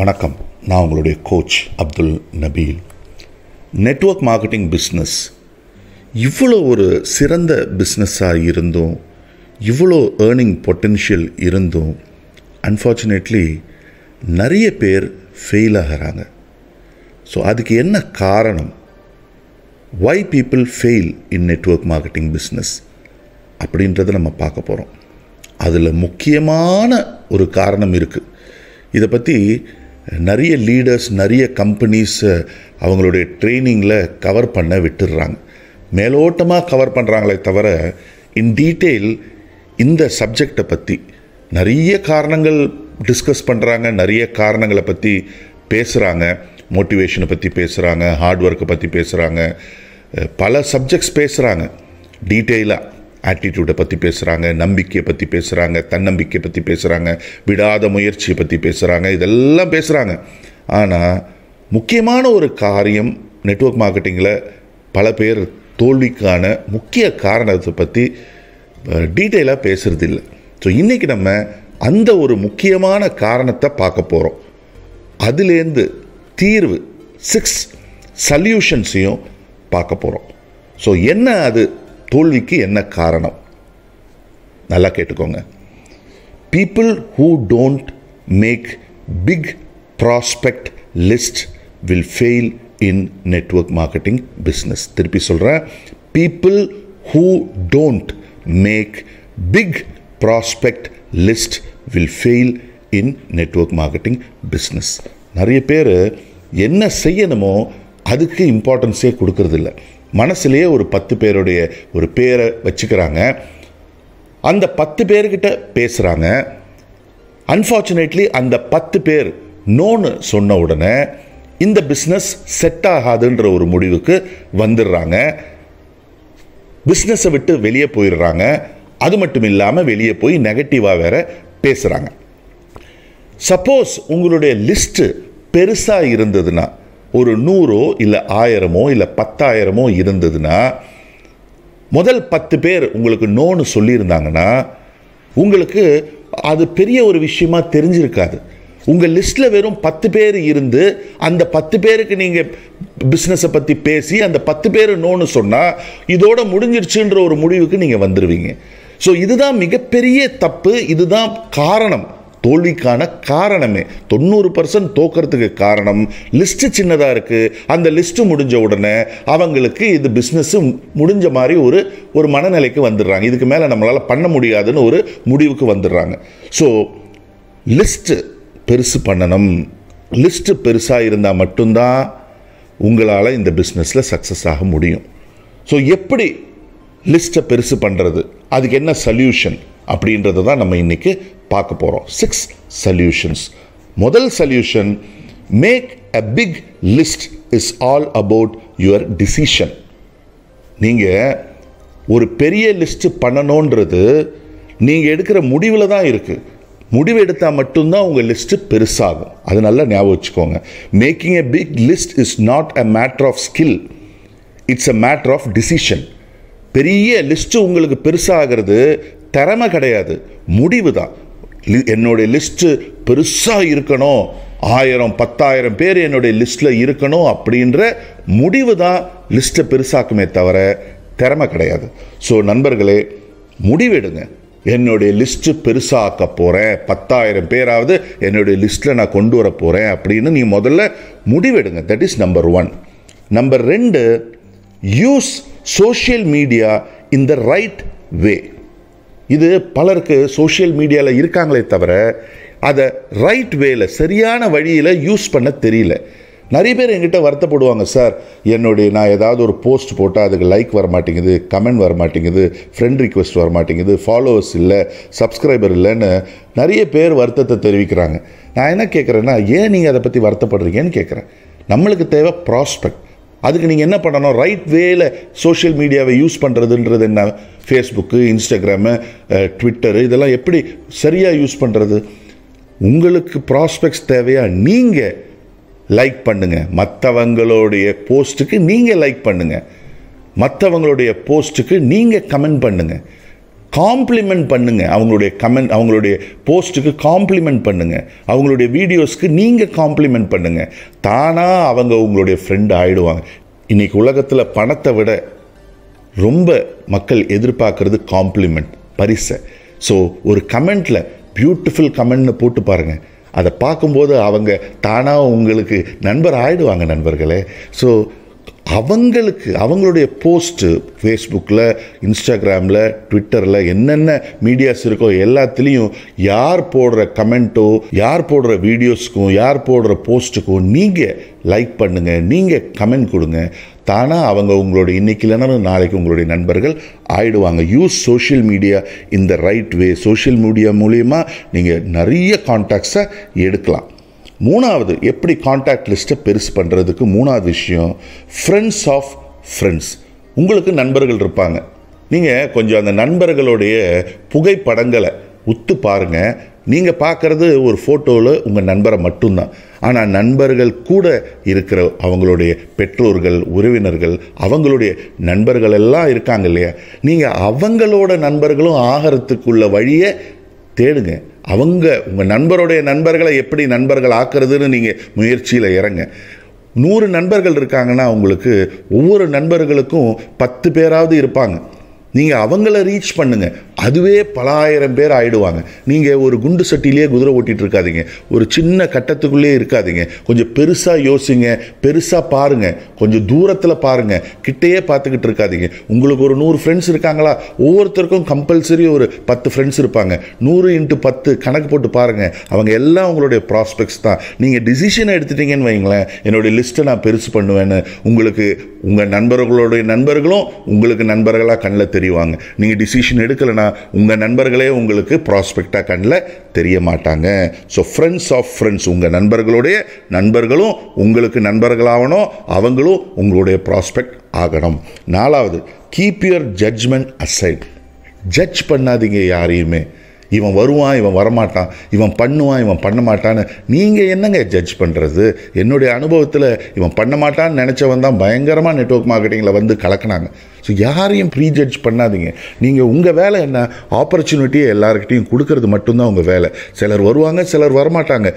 வணக்கம் நான் உங்களுடைய coach Abdul Nabeel network marketing business இவ்வளோ ஒரு சிறந்த பிஸ்னஸாக இருந்தும் இவ்வளோ ஏர்னிங் பொட்டென்ஷியல் இருந்தும் அன்ஃபார்ச்சுனேட்லி நிறைய பேர் ஃபெயில் ஆகிறாங்க ஸோ அதுக்கு என்ன காரணம் why people fail in network marketing business அப்படின்றத நம்ம பார்க்க போகிறோம் அதில் முக்கியமான ஒரு காரணம் இருக்குது இதை பற்றி நிறைய லீடர்ஸ் நிறைய கம்பெனிஸ் அவங்களுடைய ட்ரைனிங்கில் கவர் பண்ண விட்டுடுறாங்க மேலோட்டமாக கவர் பண்ணுறாங்களே தவிர இன் டீட்டெயில் இந்த சப்ஜெக்டை பற்றி நிறைய காரணங்கள் டிஸ்கஸ் பண்ணுறாங்க நிறைய காரணங்களை பற்றி பேசுகிறாங்க மோட்டிவேஷனை பற்றி பேசுகிறாங்க ஹார்ட் ஒர்க்கை பற்றி பேசுகிறாங்க பல சப்ஜெக்ட்ஸ் பேசுகிறாங்க டீட்டெயிலாக ஆட்டிடியூடை பற்றி பேசுகிறாங்க நம்பிக்கையை பற்றி பேசுகிறாங்க தன்னம்பிக்கை பற்றி பேசுகிறாங்க விடாத முயற்சியை பற்றி பேசுகிறாங்க இதெல்லாம் பேசுகிறாங்க ஆனால் முக்கியமான ஒரு காரியம் நெட்ஒர்க் மார்க்கெட்டிங்கில் பல பேர் தோல்விக்கான முக்கிய காரணத்தை பற்றி டீட்டெயிலாக பேசுகிறது இல்லை ஸோ இன்றைக்கி நம்ம அந்த ஒரு முக்கியமான காரணத்தை பார்க்க போகிறோம் அதுலேருந்து தீர்வு சிக்ஸ் சல்யூஷன்ஸையும் பார்க்க போகிறோம் ஸோ என்ன அது தோல்விக்கு என்ன காரணம் நல்லா கேட்டுக்கோங்க people who don't make big prospect list will fail in network marketing business திருப்பி சொல்கிறேன் people who don't make big prospect list will fail in network marketing business நிறைய பேர் என்ன செய்யணுமோ அதுக்கு இம்பார்ட்டன்ஸே கொடுக்கறதில்ல மனசுலேயே ஒரு பத்து பேருடைய ஒரு பேரை வச்சுக்கிறாங்க அந்த பத்து பேர்கிட்ட பேசுகிறாங்க அன்ஃபார்ச்சுனேட்லி அந்த பத்து பேர் நோன்னு சொன்ன உடனே இந்த பிஸ்னஸ் செட் ஆகாதுன்ற ஒரு முடிவுக்கு வந்துடுறாங்க பிஸ்னஸை விட்டு வெளியே போயிடுறாங்க அது மட்டும் இல்லாமல் வெளியே போய் நெகட்டிவாக வேற பேசுகிறாங்க சப்போஸ் உங்களுடைய லிஸ்ட்டு பெருசாக இருந்ததுன்னா ஒரு நூறோ இல்லை ஆயிரமோ இல்லை பத்தாயிரமோ இருந்ததுன்னா முதல் பத்து பேர் உங்களுக்கு நோன்னு சொல்லியிருந்தாங்கன்னா உங்களுக்கு அது பெரிய ஒரு விஷயமா தெரிஞ்சிருக்காது உங்கள் லிஸ்ட்டில் வெறும் பத்து பேர் இருந்து அந்த பத்து பேருக்கு நீங்கள் பிஸ்னஸை பற்றி பேசி அந்த பத்து பேர் நோன்னு சொன்னால் இதோட முடிஞ்சிருச்சுன்ற ஒரு முடிவுக்கு நீங்கள் வந்துடுவீங்க ஸோ இதுதான் மிகப்பெரிய தப்பு இதுதான் காரணம் தோல்விக்கான காரணமே தொண்ணூறு பர்சன்ட் தோக்கிறதுக்கு காரணம் லிஸ்ட்டு சின்னதாக இருக்குது அந்த லிஸ்ட்டு முடிஞ்ச உடனே அவங்களுக்கு இது பிஸ்னஸ்ஸு முடிஞ்ச மாதிரி ஒரு ஒரு மனநிலைக்கு வந்துடுறாங்க இதுக்கு மேலே நம்மளால் பண்ண முடியாதுன்னு ஒரு முடிவுக்கு வந்துடுறாங்க ஸோ லிஸ்ட்டு பெருசு பண்ணணும் லிஸ்ட்டு பெருசாக இருந்தால் மட்டும்தான் உங்களால் இந்த பிஸ்னஸில் சக்ஸஸ் ஆக முடியும் ஸோ எப்படி லிஸ்ட்டை பெருசு பண்ணுறது அதுக்கு என்ன சல்யூஷன் அப்படின்றத தான் நம்ம இன்றைக்கி பார்க்க போகிறோம் சிக்ஸ் சொல்யூஷன்ஸ் முதல் solution make a big list is all about your decision நீங்கள் ஒரு பெரிய லிஸ்ட்டு பண்ணணுன்றது நீங்கள் எடுக்கிற முடிவில் தான் இருக்குது முடிவு எடுத்தால் மட்டும்தான் உங்கள் லிஸ்ட்டு பெருசாகும் அது நல்லா ஞாபகம் வச்சுக்கோங்க making a big list is not a matter of skill it's a matter of decision பெரிய லிஸ்ட்டு உங்களுக்கு பெருசாகிறது திறமை கிடையாது முடிவு தான் என்னுடைய லிஸ்ட்டு பெருசாக இருக்கணும் ஆயிரம் பத்தாயிரம் பேர் என்னுடைய லிஸ்ட்டில் இருக்கணும் அப்படின்ற முடிவு தான் லிஸ்ட்டை பெருசாக்குமே தவிர திறமை கிடையாது ஸோ நண்பர்களே முடிவெடுங்க என்னுடைய லிஸ்ட்டு பெருசாக்க போகிறேன் பத்தாயிரம் பேராவது என்னுடைய லிஸ்ட்டில் நான் கொண்டு வர போகிறேன் அப்படின்னு நீ முதல்ல முடிவெடுங்க that is number one number ரெண்டு use social media in the right way இது பலருக்கு சோஷியல் மீடியாவில் இருக்காங்களே தவிர அதை ரைட் வேல சரியான வழியில் யூஸ் பண்ண தெரியல நிறைய பேர் எங்கிட்ட வருத்தப்படுவாங்க சார் என்னுடைய நான் ஏதாவது ஒரு போஸ்ட் போட்டால் அதுக்கு லைக் வர மாட்டேங்குது கமெண்ட் வர மாட்டேங்குது ஃப்ரெண்ட் ரிக்வெஸ்ட் வர மாட்டேங்குது ஃபாலோவர்ஸ் இல்லை சப்ஸ்கிரைபர் இல்லைன்னு நிறைய பேர் வருத்தத்தை தெரிவிக்கிறாங்க நான் என்ன கேட்குறேன்னா ஏன் நீங்கள் அதை பற்றி வருத்தப்படுறீங்கன்னு கேட்குறேன் நம்மளுக்கு தேவை ப்ராஸ்பெக்ட் அதுக்கு நீங்கள் என்ன பண்ணணும் ரைட் வேல சோஷியல் மீடியாவை யூஸ் பண்ணுறதுன்றது என்ன ஃபேஸ்புக்கு இன்ஸ்டாகிராமு ட்விட்டரு இதெல்லாம் எப்படி சரியாக யூஸ் பண்ணுறது உங்களுக்கு ப்ராஸ்பெக்ட்ஸ் தேவையா நீங்கள் லைக் பண்ணுங்கள் மற்றவங்களுடைய போஸ்ட்டுக்கு நீங்கள் லைக் பண்ணுங்கள் மற்றவங்களுடைய போஸ்ட்டுக்கு நீங்கள் கமெண்ட் பண்ணுங்கள் காம்ப்ளிமெண்ட் பண்ணுங்கள் அவங்களுடைய கமெண்ட் அவங்களுடைய போஸ்ட்டுக்கு காம்ப்ளிமெண்ட் பண்ணுங்கள் அவங்களுடைய வீடியோஸ்க்கு நீங்கள் காம்ப்ளிமெண்ட் பண்ணுங்கள் தானாக அவங்க உங்களுடைய ஃப்ரெண்டு ஆகிடுவாங்க இன்றைக்கி உலகத்தில் பணத்தை விட ரொம்ப மக்கள் எதிர்பார்க்குறது காம்ப்ளிமெண்ட் பரிசை ஸோ ஒரு கமெண்ட்டில் பியூட்டிஃபுல் கமெண்ட்னு போட்டு பாருங்கள் அதை பார்க்கும்போது அவங்க தானாக உங்களுக்கு நண்பர் ஆகிடுவாங்க நண்பர்களே ஸோ அவங்களுக்கு அவங்களுடைய போஸ்ட்டு ஃபேஸ்புக்கில் இன்ஸ்டாகிராமில் ட்விட்டரில் என்னென்ன மீடியாஸ் இருக்கோ எல்லாத்துலேயும் யார் போடுற கமெண்ட்டோ யார் போடுற வீடியோஸ்க்கும் யார் போடுற போஸ்ட்டுக்கும் நீங்கள் லைக் பண்ணுங்கள் நீங்கள் கமெண்ட் கொடுங்க தானாக அவங்க உங்களோட இன்றைக்கி இல்லைனா நாளைக்கு உங்களுடைய நண்பர்கள் ஆயிடுவாங்க யூஸ் சோஷியல் மீடியா இந்த ரைட் வே சோஷியல் மீடியா மூலியமாக நீங்கள் நிறைய கான்டாக்ட்ஸை எடுக்கலாம் மூணாவது எப்படி காண்டாக்ட் லிஸ்ட்டை பெருசு பண்ணுறதுக்கு மூணாவது விஷயம் ஃப்ரெண்ட்ஸ் ஆஃப் ஃப்ரெண்ட்ஸ் உங்களுக்கு நண்பர்கள் இருப்பாங்க நீங்கள் கொஞ்சம் அந்த நண்பர்களுடைய புகைப்படங்களை உத்து பாருங்கள் நீங்கள் பார்க்குறது ஒரு ஃபோட்டோவில் உங்கள் நண்பரை மட்டும்தான் ஆனால் நண்பர்கள் கூட இருக்கிற அவங்களுடைய பெற்றோர்கள் உறவினர்கள் அவங்களுடைய நண்பர்கள் எல்லாம் இருக்காங்க இல்லையா நீங்கள் அவங்களோட நண்பர்களும் ஆகிறதுக்குள்ள வழியை தேடுங்க அவங்க உங்கள் நண்பருடைய நண்பர்களை எப்படி நண்பர்கள் ஆக்குறதுன்னு நீங்கள் முயற்சியில் இறங்க நூறு நண்பர்கள் இருக்காங்கன்னா உங்களுக்கு ஒவ்வொரு நண்பர்களுக்கும் பத்து பேராவது இருப்பாங்க நீங்கள் அவங்கள ரீச் பண்ணுங்கள் அதுவே பல ஆயிரம் பேர் ஆயிடுவாங்க நீங்கள் ஒரு குண்டு சட்டிலேயே குதிரை ஓட்டிகிட்டு இருக்காதிங்க ஒரு சின்ன கட்டத்துக்குள்ளேயே இருக்காதிங்க கொஞ்சம் பெருசாக யோசிங்க பெருசாக பாருங்கள் கொஞ்சம் தூரத்தில் பாருங்கள் கிட்டையே பார்த்துக்கிட்டு இருக்காதிங்க உங்களுக்கு ஒரு நூறு ஃப்ரெண்ட்ஸ் இருக்காங்களா ஒவ்வொருத்தருக்கும் கம்பல்சரி ஒரு பத்து ஃப்ரெண்ட்ஸ் இருப்பாங்க நூறு இன்ட்டு பத்து கணக்கு போட்டு பாருங்கள் அவங்க எல்லாம் உங்களுடைய ப்ராஸ்பெக்ட்ஸ் தான் நீங்கள் டிசிஷனை எடுத்துட்டீங்கன்னு வைங்களேன் என்னுடைய லிஸ்ட்டை நான் பெருசு பண்ணுவேன்னு உங்களுக்கு உங்கள் நண்பர்களுடைய நண்பர்களும் உங்களுக்கு நண்பர்களாக கண்ணில் தெரிவாங்க நீங்கள் டிசிஷன் எடுக்கலைன்னா ஆனால் உங்கள் நண்பர்களே உங்களுக்கு ப்ராஸ்பெக்டாக கண்ணில் தெரிய மாட்டாங்க ஸோ ஃப்ரெண்ட்ஸ் ஆஃப் ஃப்ரெண்ட்ஸ் உங்கள் நண்பர்களுடைய நண்பர்களும் உங்களுக்கு நண்பர்களாகணும் அவங்களும் உங்களுடைய ப்ராஸ்பெக்ட் ஆகணும் நாலாவது keep your judgement aside judge பண்ணாதீங்க யாரையுமே இவன் வருவான் இவன் வரமாட்டான் இவன் பண்ணுவான் இவன் பண்ண மாட்டான்னு நீங்கள் என்னங்க ஜட்ஜ் பண்ணுறது என்னுடைய அனுபவத்தில் இவன் பண்ண மாட்டான்னு நினச்சவன் தான் பயங்கரமாக நெட்ஒர்க் மார்க்கெட்டிங்கில் வந்து கலக்கினாங்க ஸோ யாரையும் ப்ரீ ஜட்ஜ் பண்ணாதீங்க நீங்கள் உங்கள் வேலை என்ன ஆப்பர்ச்சுனிட்டியை எல்லாருக்கிட்டையும் கொடுக்கறது மட்டும்தான் உங்கள் வேலை சிலர் வருவாங்க சிலர் வரமாட்டாங்க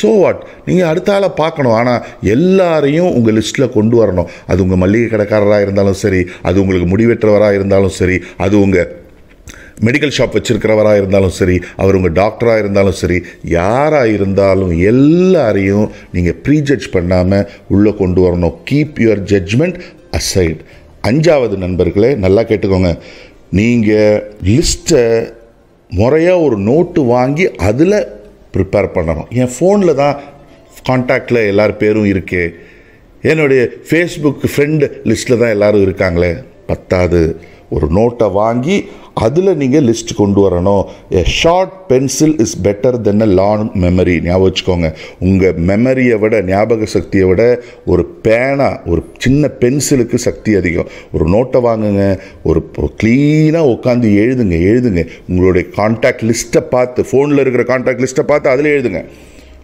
ஸோ வாட் நீங்கள் அடுத்த ஆளை பார்க்கணும் ஆனால் எல்லாரையும் உங்கள் லிஸ்ட்டில் கொண்டு வரணும் அது உங்கள் மளிகை கடைக்காரராக இருந்தாலும் சரி அது உங்களுக்கு முடிவெற்றவராக இருந்தாலும் சரி அது உங்கள் மெடிக்கல் ஷாப் வச்சுருக்கிறவராக இருந்தாலும் சரி அவர் உங்கள் டாக்டராக இருந்தாலும் சரி யாராக இருந்தாலும் எல்லாரையும் நீங்கள் ஜட்ஜ் பண்ணாமல் உள்ளே கொண்டு வரணும் கீப் யுவர் ஜட்ஜ்மெண்ட் அசைட் அஞ்சாவது நண்பர்களே நல்லா கேட்டுக்கோங்க நீங்கள் லிஸ்ட்டை முறையாக ஒரு நோட்டு வாங்கி அதில் ப்ரிப்பேர் பண்ணணும் என் ஃபோனில் தான் காண்டாக்டில் எல்லார் பேரும் இருக்கே என்னுடைய ஃபேஸ்புக் ஃப்ரெண்டு லிஸ்ட்டில் தான் எல்லோரும் இருக்காங்களே பத்தாவது ஒரு நோட்டை வாங்கி அதில் நீங்கள் லிஸ்ட் கொண்டு வரணும் a short pencil is better than a long memory ஞாபகம் வச்சுக்கோங்க உங்கள் மெமரியை விட ஞாபக சக்தியை விட ஒரு பேனா ஒரு சின்ன பென்சிலுக்கு சக்தி அதிகம் ஒரு நோட்டை வாங்குங்க ஒரு க்ளீனாக உட்காந்து எழுதுங்க எழுதுங்க உங்களுடைய கான்டாக்ட் லிஸ்ட்டை பார்த்து ஃபோனில் இருக்கிற கான்டாக்ட் லிஸ்ட்டை பார்த்து அதில் எழுதுங்க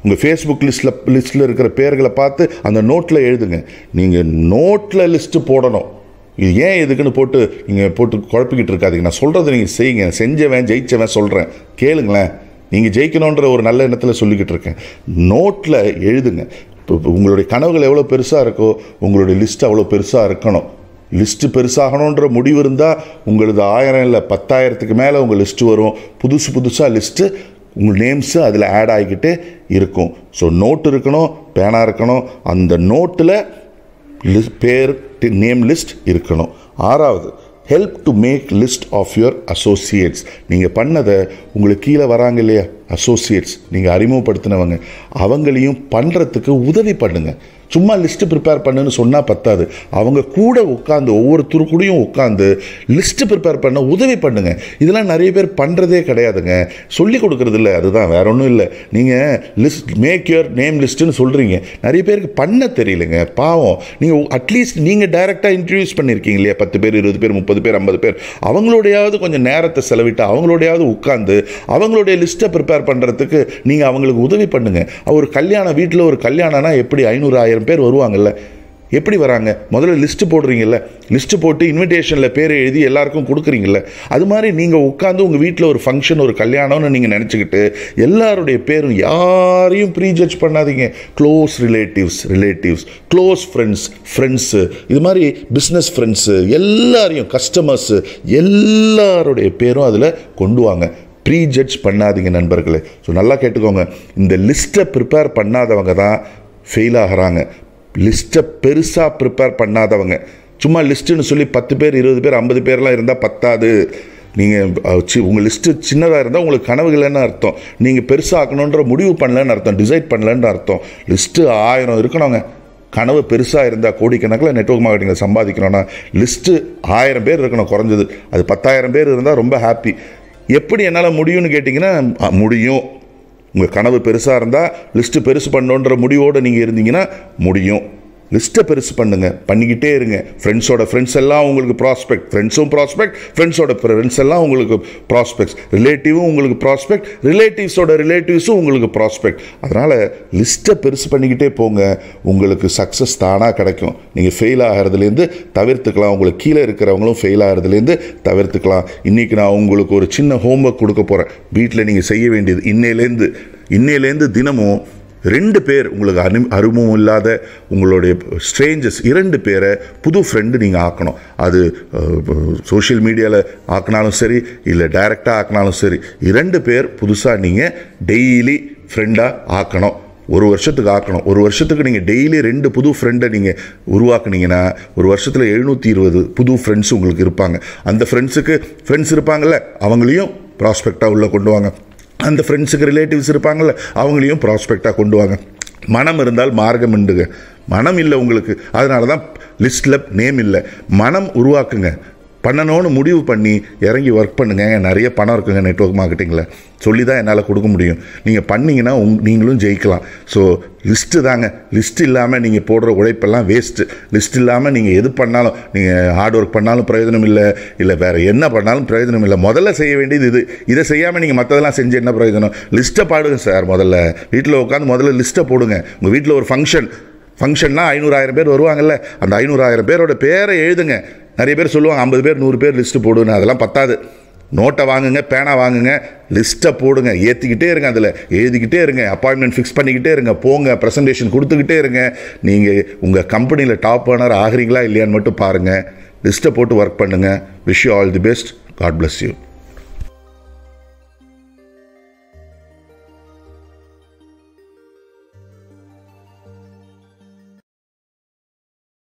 உங்கள் ஃபேஸ்புக் லிஸ்ட்டில் லிஸ்ட்டில் இருக்கிற பேர்களை பார்த்து அந்த நோட்டில் எழுதுங்க நீங்கள் நோட்டில் லிஸ்ட்டு போடணும் இது ஏன் எதுக்குன்னு போட்டு நீங்கள் போட்டு குழப்பிக்கிட்டு இருக்காதிங்க நான் சொல்கிறத நீங்கள் செய்யுங்க செஞ்சவன் ஜெயிச்சவன் சொல்கிறேன் கேளுங்களேன் நீங்கள் ஜெயிக்கணுன்ற ஒரு நல்ல எண்ணத்தில் சொல்லிக்கிட்டு இருக்கேன் நோட்டில் எழுதுங்க இப்போ உங்களுடைய கனவுகள் எவ்வளோ பெருசாக இருக்கோ உங்களுடைய லிஸ்ட் அவ்வளோ பெருசாக இருக்கணும் லிஸ்ட்டு பெருசாகணுன்ற முடிவு இருந்தால் உங்களது ஆயிரம் இல்லை பத்தாயிரத்துக்கு மேலே உங்கள் லிஸ்ட்டு வரும் புதுசு புதுசாக லிஸ்ட்டு உங்கள் நேம்ஸு அதில் ஆட் ஆகிக்கிட்டு இருக்கும் ஸோ நோட்டு இருக்கணும் பேனா இருக்கணும் அந்த நோட்டில் பேர் நேம் லிஸ்ட் இருக்கணும் ஆறாவது help to make list of your associates நீங்கள் பண்ணதை உங்களுக்கு கீழே வராங்க இல்லையா அசோசியேட்ஸ் நீங்கள் அறிமுகப்படுத்தினவங்க அவங்களையும் பண்ணுறதுக்கு உதவி பண்ணுங்கள் சும்மா லிஸ்ட்டு ப்ரிப்பேர் பண்ணுன்னு சொன்னால் பத்தாது அவங்க கூட உட்காந்து ஒவ்வொருத்தர் கூடயும் உட்காந்து லிஸ்ட்டு ப்ரிப்பேர் பண்ண உதவி பண்ணுங்கள் இதெல்லாம் நிறைய பேர் பண்ணுறதே கிடையாதுங்க சொல்லி கொடுக்குறது இல்லை அதுதான் வேற ஒன்றும் இல்லை நீங்கள் லிஸ்ட் மேக் யுவர் நேம் லிஸ்ட்டுன்னு சொல்கிறீங்க நிறைய பேருக்கு பண்ண தெரியலைங்க பாவம் நீங்கள் அட்லீஸ்ட் நீங்கள் டைரெக்டாக இன்ட்ரடியூஸ் பண்ணியிருக்கீங்க இல்லையா பத்து பேர் இருபது பேர் முப்பது பேர் ஐம்பது பேர் அவங்களோடையாவது கொஞ்சம் நேரத்தை செலவிட்டு அவங்களோடையாவது உட்காந்து அவங்களுடைய லிஸ்ட்டை ப்ரிப்பேர் ரெக்யூர் பண்ணுறதுக்கு நீங்கள் அவங்களுக்கு உதவி பண்ணுங்கள் ஒரு கல்யாணம் வீட்டில் ஒரு கல்யாணம்னா எப்படி ஐநூறு ஆயிரம் பேர் வருவாங்கல்ல எப்படி வராங்க முதல்ல லிஸ்ட்டு போடுறீங்கல்ல லிஸ்ட்டு போட்டு இன்விடேஷனில் பேர் எழுதி எல்லாருக்கும் கொடுக்குறீங்கல்ல அது மாதிரி நீங்கள் உட்காந்து உங்கள் வீட்டில் ஒரு ஃபங்க்ஷன் ஒரு கல்யாணம்னு நீங்கள் நினச்சிக்கிட்டு எல்லாருடைய பேரும் யாரையும் ப்ரீ ஜட்ஜ் பண்ணாதீங்க close relatives relatives close friends friends இது மாதிரி பிஸ்னஸ் ஃப்ரெண்ட்ஸு எல்லாரையும் கஸ்டமர்ஸு எல்லாருடைய பேரும் அதில் கொண்டு வாங்க ப்ரீ ஜட்ஜ் பண்ணாதீங்க நண்பர்களே ஸோ நல்லா கேட்டுக்கோங்க இந்த லிஸ்ட்டை ப்ரிப்பேர் பண்ணாதவங்க தான் ஃபெயில் ஆகிறாங்க லிஸ்ட்டை பெருசாக ப்ரிப்பேர் பண்ணாதவங்க சும்மா லிஸ்ட்டுன்னு சொல்லி பத்து பேர் இருபது பேர் ஐம்பது பேர்லாம் இருந்தால் பத்தாது நீங்கள் சி உங்கள் லிஸ்ட்டு சின்னதாக இருந்தால் உங்களுக்கு இல்லைன்னு அர்த்தம் நீங்கள் பெருசாக ஆக்கணுன்ற முடிவு பண்ணலன்னு அர்த்தம் டிசைட் பண்ணலன்னு அர்த்தம் லிஸ்ட்டு ஆயிரம் இருக்கணுங்க கனவு பெருசாக இருந்தால் கோடிக்கணக்கில் நெட்ஒர்க் மார்க்கெட்டிங்கில் சம்பாதிக்கணும்னா லிஸ்ட்டு ஆயிரம் பேர் இருக்கணும் குறைஞ்சது அது பத்தாயிரம் பேர் இருந்தால் ரொம்ப ஹாப்பி எப்படி என்னால் முடியும்னு கேட்டிங்கன்னா முடியும் உங்கள் கனவு பெருசாக இருந்தால் லிஸ்ட்டு பெருசு பண்ணோன்ற முடிவோடு நீங்கள் இருந்தீங்கன்னா முடியும் லிஸ்ட்டை பெருசு பண்ணுங்கள் பண்ணிக்கிட்டே இருங்க ஃப்ரெண்ட்ஸோட ஃப்ரெண்ட்ஸ் எல்லாம் உங்களுக்கு ப்ராஸ்பெக்ட் ஃப்ரெண்ட்ஸும் ப்ராஸ்பெக்ட் ஃப்ரெண்ட்ஸோட ஃப்ரெண்ட்ஸ் எல்லாம் உங்களுக்கு ப்ராஸ்பெக்ட்ஸ் ரிலேட்டிவும் உங்களுக்கு ப்ராஸ்பெக்ட் ரிலேட்டிவ்ஸோட ரிலேட்டிவ்ஸும் உங்களுக்கு ப்ராஸ்பெக்ட் அதனால் லிஸ்ட்டை பெருசு பண்ணிக்கிட்டே போங்க உங்களுக்கு சக்ஸஸ் தானாக கிடைக்கும் நீங்கள் ஃபெயில் ஆகிறதுலேருந்து தவிர்த்துக்கலாம் உங்களுக்கு கீழே இருக்கிறவங்களும் ஃபெயில் ஆகிறதுலேருந்து தவிர்த்துக்கலாம் இன்றைக்கி நான் உங்களுக்கு ஒரு சின்ன ஹோம்ஒர்க் கொடுக்க போகிறேன் வீட்டில் நீங்கள் செய்ய வேண்டியது இன்னையிலேருந்து இன்னையிலேருந்து தினமும் ரெண்டு பேர் உங்களுக்கு அனு அருமும் இல்லாத உங்களுடைய ஸ்ட்ரேஞ்சர்ஸ் இரண்டு பேரை புது ஃப்ரெண்டு நீங்கள் ஆக்கணும் அது சோஷியல் மீடியாவில் ஆக்கினாலும் சரி இல்லை டைரெக்டாக ஆக்கினாலும் சரி இரண்டு பேர் புதுசாக நீங்கள் டெய்லி ஃப்ரெண்டாக ஆக்கணும் ஒரு வருஷத்துக்கு ஆக்கணும் ஒரு வருஷத்துக்கு நீங்கள் டெய்லி ரெண்டு புது ஃப்ரெண்டை நீங்கள் உருவாக்குனீங்கன்னா ஒரு வருஷத்தில் எழுநூற்றி இருபது புது ஃப்ரெண்ட்ஸ் உங்களுக்கு இருப்பாங்க அந்த ஃப்ரெண்ட்ஸுக்கு ஃப்ரெண்ட்ஸ் இருப்பாங்கள்ல அவங்களையும் ப்ராஸ்பெக்டாக உள்ளே கொண்டு வாங்க அந்த ஃப்ரெண்ட்ஸுக்கு ரிலேட்டிவ்ஸ் இருப்பாங்கள்ல அவங்களையும் ப்ராஸ்பெக்டாக கொண்டு வாங்க மனம் இருந்தால் மார்க்கம் உண்டுங்க மனம் இல்லை உங்களுக்கு அதனால தான் லிஸ்ட்டில் நேம் இல்லை மனம் உருவாக்குங்க பண்ணணும்னு முடிவு பண்ணி இறங்கி ஒர்க் பண்ணுங்க நிறைய பணம் இருக்குங்க நெட்ஒர்க் மார்க்கெட்டிங்கில் சொல்லி தான் என்னால் கொடுக்க முடியும் நீங்கள் பண்ணிங்கன்னா உங் நீங்களும் ஜெயிக்கலாம் ஸோ லிஸ்ட்டு தாங்க லிஸ்ட் இல்லாமல் நீங்கள் போடுற உழைப்பெல்லாம் வேஸ்ட்டு லிஸ்ட் இல்லாமல் நீங்கள் எது பண்ணாலும் நீங்கள் ஹார்ட் ஒர்க் பண்ணாலும் பிரயோஜனம் இல்லை இல்லை வேறு என்ன பண்ணாலும் பிரயோஜனம் இல்லை முதல்ல செய்ய வேண்டியது இது இதை செய்யாமல் நீங்கள் மற்றதெல்லாம் செஞ்சு என்ன பிரயோஜனம் லிஸ்ட்டை பாடுங்க சார் முதல்ல வீட்டில் உட்காந்து முதல்ல லிஸ்ட்டை போடுங்க உங்கள் வீட்டில் ஒரு ஃபங்க்ஷன் ஃபங்க்ஷன்னா ஐநூறாயிரம் பேர் வருவாங்கல்ல அந்த ஐநூறாயிரம் பேரோட பேரை எழுதுங்க நிறைய பேர் சொல்லுவாங்க ஐம்பது பேர் நூறு பேர் லிஸ்ட்டு போடுன்னு அதெல்லாம் பத்தாது நோட்டை வாங்குங்க பேனா வாங்குங்க லிஸ்ட்டை போடுங்க ஏற்றிக்கிட்டே இருங்க அதில் எழுதிக்கிட்டே இருங்க அப்பாயின்மெண்ட் ஃபிக்ஸ் பண்ணிக்கிட்டே இருங்க போங்க ப்ரெசன்டேஷன் கொடுத்துக்கிட்டே இருங்க நீங்கள் உங்கள் கம்பெனியில் டாப் ஆனர் ஆகிறீங்களா இல்லையான்னு மட்டும் பாருங்கள் லிஸ்ட்டை போட்டு ஒர்க் பண்ணுங்கள் wish you all the best God bless you